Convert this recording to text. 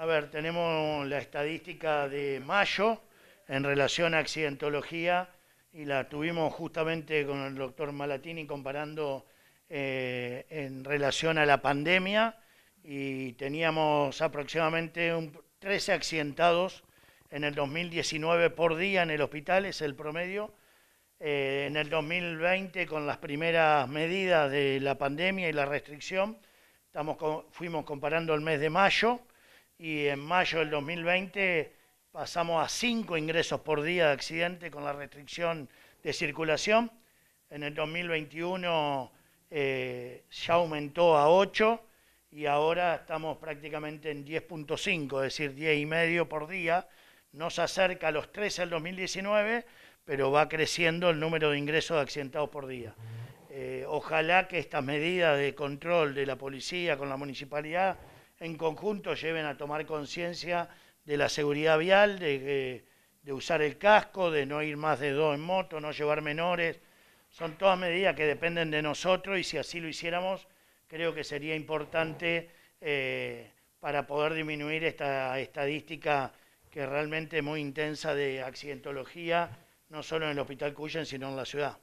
A ver, tenemos la estadística de mayo en relación a accidentología y la tuvimos justamente con el doctor Malatini comparando eh, en relación a la pandemia y teníamos aproximadamente un, 13 accidentados en el 2019 por día en el hospital, es el promedio. Eh, en el 2020, con las primeras medidas de la pandemia y la restricción, estamos fuimos comparando el mes de mayo y en mayo del 2020 pasamos a 5 ingresos por día de accidente con la restricción de circulación. En el 2021 eh, ya aumentó a 8 y ahora estamos prácticamente en 10.5, es decir, 10 y medio por día. No se acerca a los 13 del 2019, pero va creciendo el número de ingresos de accidentados por día. Eh, ojalá que estas medidas de control de la policía con la municipalidad en conjunto lleven a tomar conciencia de la seguridad vial, de, usar el casco, de no ir más de dos en moto, no llevar menores. Son todas medidas que dependen de nosotros y si así lo hiciéramos, creo que sería importante eh, para poder disminuir esta estadística que realmente es muy intensa de accidentología, no solo en el Hospital Cuyen, sino en la ciudad.